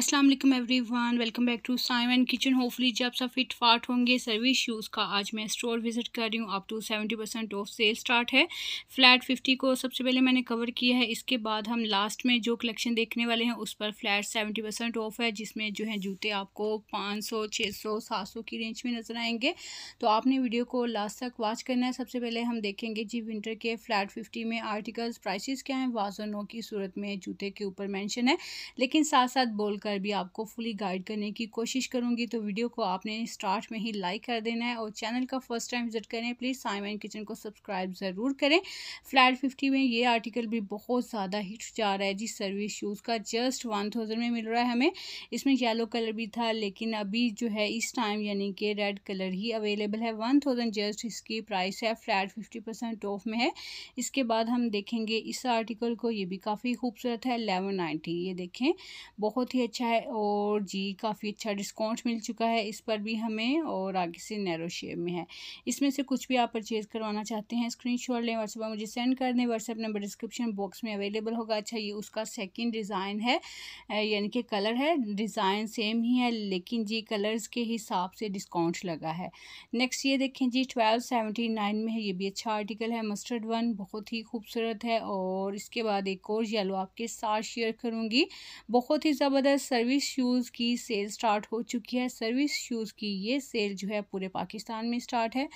अस्सलाम वालेकुम everyone welcome back to Saim and kitchen hopefully जब सब फिट फाट होंगे सर्विस शूज़ का आज मैं स्टोर विज़िट कर रही हूँ up to seventy percent off sale start है फ्लैट फिफ्टी को सबसे पहले मैंने कवर किया है इसके बाद हम लास्ट में जो कलेक्शन देखने वाले हैं उस पर फ्लैट सेवेंटी परसेंट ऑफ है जिसमें जो है जूते आपको पाँच सौ छः सौ सात सौ की रेंज में नज़र आएंगे तो आपने वीडियो को लास्ट तक वॉच करना है सबसे पहले हम देखेंगे जी विंटर के फ्लैट फिफ्टी में आर्टिकल्स प्राइसिस क्या हैं वाजनों की सूरत में जूते के ऊपर मैंशन है लेकिन साथ साथ बोल कर कर भी आपको फुली गाइड करने की कोशिश करूँगी तो वीडियो को आपने स्टार्ट में ही लाइक कर देना है और चैनल का फर्स्ट टाइम विजिट करें प्लीज़ साइमन किचन को सब्सक्राइब ज़रूर करें फ्लैट फिफ्टी में ये आर्टिकल भी बहुत ज़्यादा हिट जा रहा है जी सर्विस शूज़ का जस्ट वन थाउजेंड में मिल रहा है हमें इसमें येलो कलर भी था लेकिन अभी जो है इस टाइम यानी कि रेड कलर ही अवेलेबल है वन थाउजेंड जस्ट इसकी प्राइस है फ्लैट फिफ्टी परसेंट ऑफ में है इसके बाद हम देखेंगे इस आर्टिकल को ये भी काफ़ी खूबसूरत है एलेवन नाइनटी ये देखें बहुत ही अच्छा अच्छा है और जी काफ़ी अच्छा डिस्काउंट मिल चुका है इस पर भी हमें और आगे से नैरो शेप में है इसमें से कुछ भी आप परचेज़ करवाना चाहते हैं स्क्रीन शॉट लें व्हाट्सअप मुझे सेंड कर दें व्हाट्सअप नंबर डिस्क्रिप्शन बॉक्स में अवेलेबल होगा अच्छा ये उसका सेकेंड डिज़ाइन है यानी कि कलर है डिज़ाइन सेम ही है लेकिन जी कलर्स के हिसाब से डिस्काउंट लगा है नेक्स्ट ये देखें जी ट्वेल्व सेवेंटी नाइन में है ये भी अच्छा आर्टिकल है मस्टर्ड वन बहुत ही खूबसूरत है और इसके बाद एक और येलो आपके साथ शेयर करूँगी बहुत ही ज़बरदस्त सर्विस शूज़ की सेल स्टार्ट हो चुकी है सर्विस शूज़ की ये सेल जो है पूरे पाकिस्तान में स्टार्ट है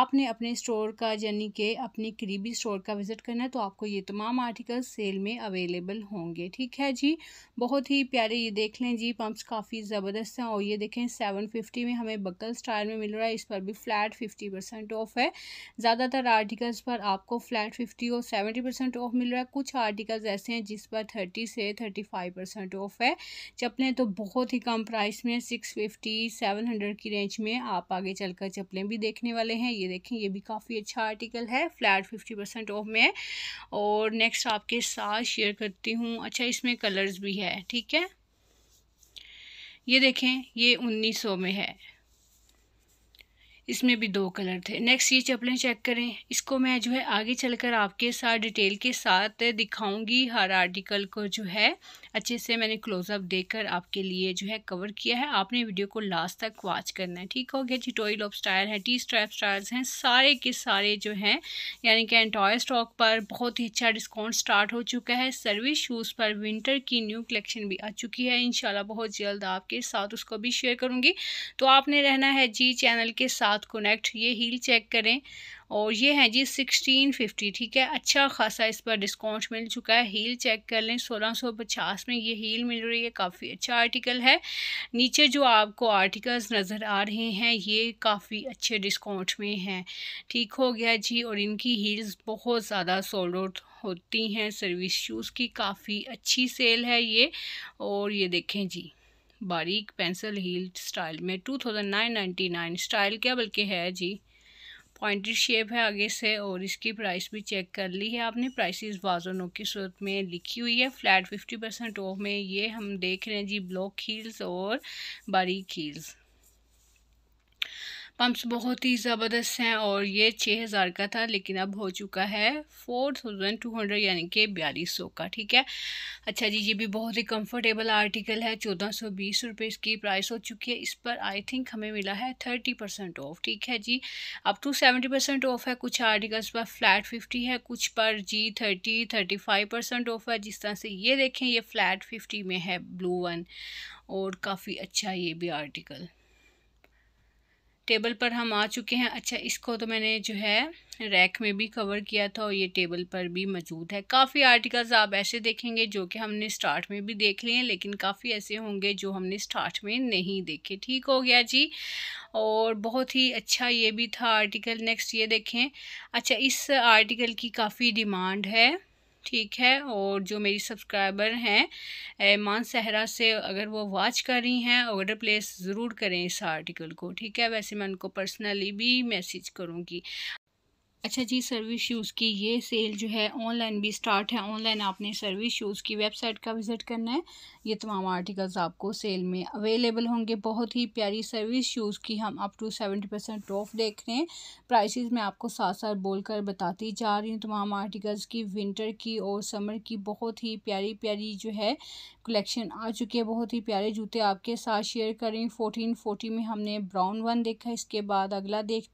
आपने अपने स्टोर का यानी कि अपने करीबी स्टोर का विज़िट करना है तो आपको ये तमाम आर्टिकल सेल में अवेलेबल होंगे ठीक है जी बहुत ही प्यारे ये देख लें जी पम्प्स काफ़ी ज़बरदस्त हैं और ये देखें सेवन फिफ्टी में हमें बकल स्टाइल में मिल रहा है इस पर भी फ्लैट फिफ्टी परसेंट ऑफ है ज़्यादातर आर्टिकल्स पर आपको फ्लैट फिफ्टी और सेवेंटी परसेंट ऑफ मिल रहा है कुछ आर्टिकल्स ऐसे हैं जिस पर थर्टी से थर्टी फाइव परसेंट ऑफ है चप्पलें तो बहुत ही कम प्राइस में सिक्स फिफ्टी सेवन हंड्रेड की रेंज में आप आगे चलकर चप्पलें भी देखने वाले हैं ये देखें ये भी काफ़ी अच्छा आर्टिकल है फ्लैट फिफ्टी परसेंट ऑफ में और नेक्स्ट आपके साथ शेयर करती हूँ अच्छा इसमें कलर्स भी है ठीक है ये देखें ये उन्नीस सौ में है इसमें भी दो कलर थे नेक्स्ट ये चप्पलें चेक करें इसको मैं जो है आगे चलकर आपके साथ डिटेल के साथ दिखाऊंगी हर आर्टिकल को जो है अच्छे से मैंने क्लोजअप देकर आपके लिए जो है कवर किया है आपने वीडियो को लास्ट तक वॉच करना है ठीक हो गया टॉय लॉप स्टाइल है टी स्ट्रैप स्टाइल्स हैं सारे के सारे जो हैं यानी कि एंटॉय स्टॉक पर बहुत ही अच्छा डिस्काउंट स्टार्ट हो चुका है सर्विस शूज़ पर विंटर की न्यू कलेक्शन भी आ चुकी है इन बहुत जल्द आपके साथ उसको भी शेयर करूँगी तो आपने रहना है जी चैनल के साथ साथ कनेक्ट ये हील चेक करें और ये है जी सिक्सटीन फिफ्टी ठीक है अच्छा खासा इस पर डिस्काउंट मिल चुका है हील चेक कर लें सोलह सौ पचास में ये हील मिल रही है काफ़ी अच्छा आर्टिकल है नीचे जो आपको आर्टिकल्स नज़र आ रहे हैं ये काफ़ी अच्छे डिस्काउंट में हैं ठीक हो गया जी और इनकी हील्स बहुत ज़्यादा सोल्ड आउट होती हैं सर्विस शूज़ की काफ़ी अच्छी सेल है ये और ये देखें जी बारीक पेंसिल हील स्टाइल में two thousand nine ninety nine style क्या बल्कि है जी पॉइंटेड शेप है आगे से और इसकी प्राइस भी चेक कर ली है आपने प्राइसेस वाजनों की सूरत में लिखी हुई है फ्लैट फिफ्टी परसेंट ऑफ में ये हम देख रहे हैं जी ब्लॉक हील्स और बारीक हील्स पम्प्स बहुत ही ज़बरदस्त हैं और ये छः हज़ार का था लेकिन अब हो चुका है फोर थाउजेंड टू हंड्रेड यानी कि बयालीस सौ का ठीक है अच्छा जी ये भी बहुत ही कंफर्टेबल आर्टिकल है चौदह सौ बीस रुपये इसकी प्राइस हो चुकी है इस पर आई थिंक हमें मिला है थर्टी परसेंट ऑफ ठीक है जी अब टू सेवेंटी परसेंट ऑफ है कुछ आर्टिकल्स पर फ्लैट फिफ्टी है कुछ पर जी thirty thirty five percent off है जिस तरह से ये देखें ये फ्लैट फिफ्टी में है ब्लू वन और काफ़ी अच्छा ये भी आर्टिकल टेबल पर हम आ चुके हैं अच्छा इसको तो मैंने जो है रैक में भी कवर किया था और ये टेबल पर भी मौजूद है काफ़ी आर्टिकल्स आप ऐसे देखेंगे जो कि हमने स्टार्ट में भी देख लिए हैं लेकिन काफ़ी ऐसे होंगे जो हमने स्टार्ट में नहीं देखे ठीक हो गया जी और बहुत ही अच्छा ये भी था आर्टिकल नेक्स्ट ये देखें अच्छा इस आर्टिकल की काफ़ी डिमांड है ठीक है और जो मेरी सब्सक्राइबर हैं मान सहरा से अगर वो वॉच कर रही हैं ऑर्डर प्लेस ज़रूर करें इस आर्टिकल को ठीक है वैसे मैं उनको पर्सनली भी मैसेज करूँगी अच्छा जी सर्विस शूज़ की ये सेल जो है ऑनलाइन भी स्टार्ट है ऑनलाइन आपने सर्विस शूज़ की वेबसाइट का विज़िट करना है ये तमाम आर्टिकल्स आपको सेल में अवेलेबल होंगे बहुत ही प्यारी सर्विस शूज़ की हम up to seventy percent off देख रहे हैं प्राइसेस मैं आपको साथ साथ बोलकर बताती जा रही हूँ तमाम आर्टिकल्स की विंटर की और समर की बहुत ही प्यारी प्यारी जो है कलेक्शन आ चुकी है बहुत ही प्यारे जूते आपके साथ शेयर कर रही हूँ फोर्टीन फोर्टी में हमने ब्राउन वन देखा इसके बाद अगला देख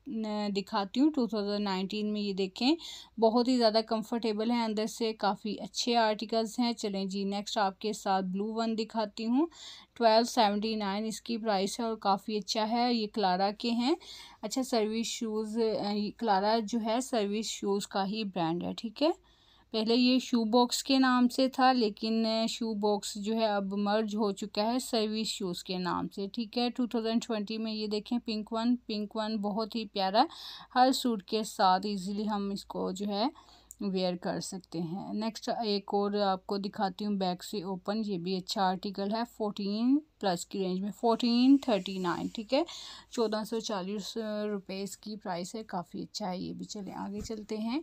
दिखाती हूँ टू थाउजेंड नाइनटीन तीन में ये देखें बहुत ही ज़्यादा कंफर्टेबल है अंदर से काफ़ी अच्छे आर्टिकल्स हैं चलें जी नेक्स्ट आपके साथ ब्लू वन दिखाती हूँ ट्वेल्व सेवेंटी नाइन इसकी प्राइस है और काफ़ी अच्छा है ये क्लारा के हैं अच्छा सर्विस शूज़ क्लारा जो है सर्विस शूज़ का ही ब्रांड है ठीक है पहले ये शू बॉक्स के नाम से था लेकिन शू बॉक्स जो है अब मर्ज हो चुका है सर्विस शूज़ के नाम से ठीक है टू थाउजेंड ट्वेंटी में ये देखें पिंक वन पिंक वन बहुत ही प्यारा हर सूट के साथ इजीली हम इसको जो है वेयर कर सकते हैं नेक्स्ट एक और आपको दिखाती हूँ बैक से ओपन ये भी अच्छा आर्टिकल है फोर्टीन प्लस की रेंज में फोर्टीन थर्टी नाइन ठीक है चौदह सौ चालीस रुपये इसकी प्राइस है काफ़ी अच्छा है ये भी चलें आगे चलते हैं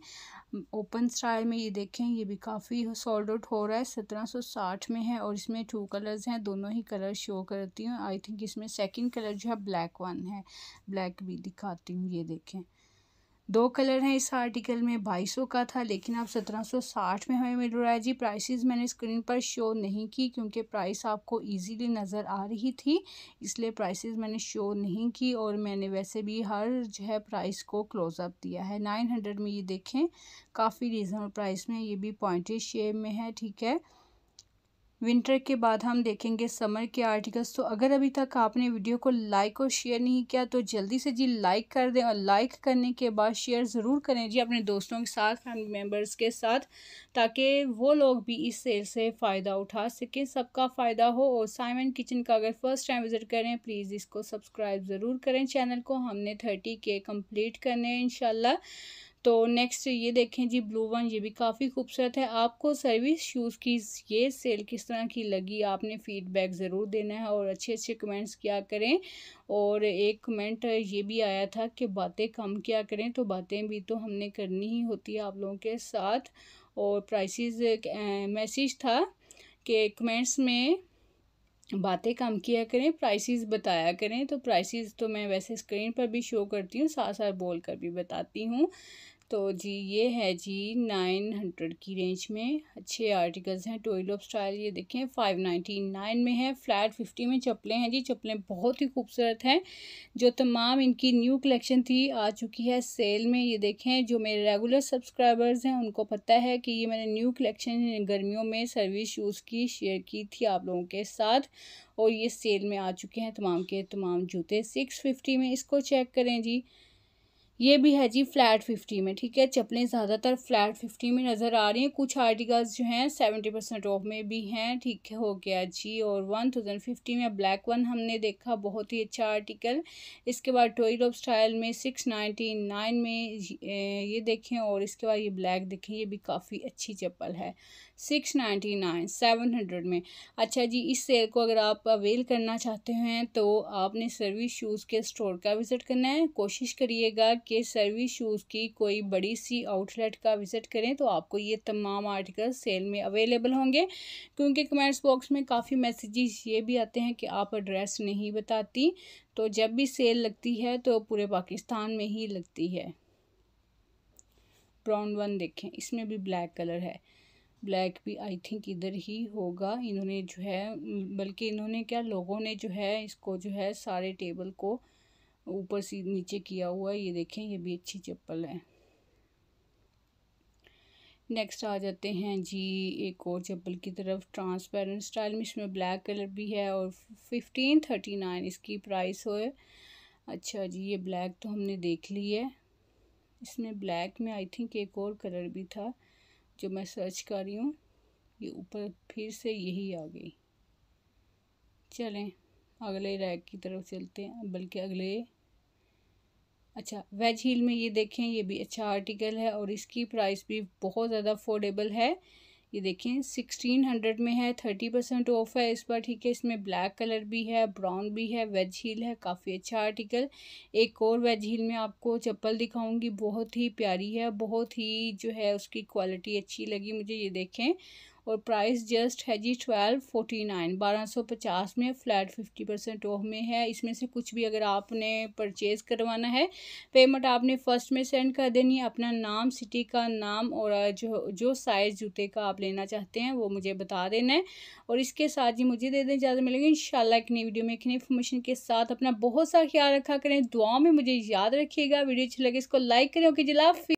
ओपन स्टाइल में ये देखें ये भी काफ़ी सॉल्ड आउट हो रहा है सत्रह सौ साठ में है और इसमें टू कलर्स हैं दोनों ही कलर शो करती हूँ आई थिंक इसमें सेकेंड कलर जो है ब्लैक वन है ब्लैक भी दिखाती हूँ ये देखें दो कलर हैं इस आर्टिकल में 2200 का था लेकिन अब साठ में हमें मिल रहा है जी प्राइसेस मैंने स्क्रीन पर शो नहीं की क्योंकि प्राइस आपको इजीली नज़र आ रही थी इसलिए प्राइसेस मैंने शो नहीं की और मैंने वैसे भी हर जो है प्राइस को क्लोज़अप दिया है 900 में ये देखें काफ़ी रीज़नेबल प्राइस में ये भी पॉइंटेड शेप में है ठीक है विंटर के बाद हम देखेंगे समर के आर्टिकल्स तो अगर अभी तक आपने वीडियो को लाइक और शेयर नहीं किया तो जल्दी से जी लाइक कर दें और लाइक करने के बाद शेयर ज़रूर करें जी अपने दोस्तों के साथ फैमिली मेम्बर्स के साथ ताकि वो लोग भी इस सेल से फ़ायदा उठा सकें सबका फ़ायदा हो और साइमन किचन का अगर फ़र्स्ट टाइम विज़िट करें प्लीज़ इसको सब्सक्राइब ज़रूर करें चैनल को हमने थर्टी के कम्प्लीट करने हैं इन तो नेक्स्ट ये देखें जी ब्लू वन ये भी काफ़ी खूबसूरत है आपको सर्विस शूज़ की ये सेल किस तरह की लगी आपने फ़ीडबैक ज़रूर देना है और अच्छे अच्छे कमेंट्स किया करें और एक कमेंट ये भी आया था कि बातें कम किया करें तो बातें भी तो हमने करनी ही होती है आप लोगों के साथ और प्राइसेस मैसेज था कि कमेंट्स में बातें कम किया करें प्राइसेस बताया करें तो प्राइसेस तो मैं वैसे स्क्रीन पर भी शो करती हूँ साथ साथ बोल कर भी बताती हूँ तो जी ये है जी नाइन हंड्रेड की रेंज में अच्छे आर्टिकल्स हैं टोइल ऑफ स्टाइल ये देखें फाइव नाइन्टी नाइन में है फ्लैट फिफ्टी में चप्पलें हैं जी चप्पलें बहुत ही खूबसूरत हैं जो तमाम इनकी न्यू कलेक्शन थी आ चुकी है सेल में ये देखें जो मेरे रेगुलर सब्सक्राइबर्स हैं उनको पता है कि ये मैंने न्यू कलेक्शन गर्मियों में सर्विस शूज़ की शेयर की थी आप लोगों के साथ और ये सेल में आ चुके हैं तमाम के तमाम जूते सिक्स फिफ्टी में इसको चेक करें जी ये भी है जी फ्लैट फिफ्टी में ठीक है चप्पलें ज़्यादातर फ्लैट फिफ्टी में नज़र आ रही हैं कुछ आर्टिकल्स जो हैं सेवेंटी परसेंट ऑफ में भी हैं ठीक हो गया जी और वन थाउजेंड फिफ्टी में ब्लैक वन हमने देखा बहुत ही अच्छा आर्टिकल इसके बाद टोई ऑफ स्टाइल में सिक्स नाइन्टी नाइन में ये देखें और इसके बाद ये ब्लैक देखें ये भी काफ़ी अच्छी चप्पल है six ninety nine seven hundred में अच्छा जी इस सेल को अगर आप अवेल करना चाहते हैं तो आपने सर्विस शूज़ के स्टोर का विज़िट करना है कोशिश करिएगा आपके सर्विस शूज़ की कोई बड़ी सी आउटलेट का विज़िट करें तो आपको ये तमाम आर्टिकल सेल में अवेलेबल होंगे क्योंकि कमेंट्स बॉक्स में काफ़ी मैसेजेस ये भी आते हैं कि आप एड्रेस नहीं बताती तो जब भी सेल लगती है तो पूरे पाकिस्तान में ही लगती है ब्राउन वन देखें इसमें भी ब्लैक कलर है ब्लैक भी आई थिंक इधर ही होगा इन्होंने जो है बल्कि इन्होंने क्या लोगों ने जो है इसको जो है सारे टेबल को ऊपर से नीचे किया हुआ है ये देखें ये भी अच्छी चप्पल है नेक्स्ट आ जाते हैं जी एक और चप्पल की तरफ ट्रांसपेरेंट स्टाइल में इसमें ब्लैक कलर भी है और फिफ्टीन थर्टी नाइन इसकी प्राइस हो है अच्छा जी ये ब्लैक तो हमने देख ली है इसमें ब्लैक में आई थिंक एक और कलर भी था जो मैं सर्च कर रही हूँ ये ऊपर फिर से यही आ गई चलें अगले रैक की तरफ चलते हैं बल्कि अगले अच्छा वेज हील में ये देखें ये भी अच्छा आर्टिकल है और इसकी प्राइस भी बहुत ज़्यादा अफोर्डेबल है ये देखें सिक्सटीन हंड्रेड में है थर्टी परसेंट ऑफ है इस बार ठीक है इसमें ब्लैक कलर भी है ब्राउन भी है वेज हील है काफ़ी अच्छा आर्टिकल एक और वेज हील में आपको चप्पल दिखाऊंगी बहुत ही प्यारी है बहुत ही जो है उसकी क्वालिटी अच्छी लगी मुझे ये देखें और प्राइस जस्ट है जी ट्वेल्व फोर्टी नाइन बारह सौ पचास में फ्लैट फिफ्टी परसेंट ऑफ में है इसमें से कुछ भी अगर आपने परचेज़ करवाना है पेमेंट आपने फ़र्स्ट में सेंड कर देनी है अपना नाम सिटी का नाम और जो जो साइज़ जूते का आप लेना चाहते हैं वो मुझे बता देना है और इसके साथ जी मुझे दे दें ज़्यादा मिलेगी इन एक नई वीडियो में एक नई इन्फॉर्मेशन के साथ अपना बहुत सा ख्याल रखा करें दुआ में मुझे याद रखिएगा वीडियो अच्छी लगे इसको लाइक करें ओके जिला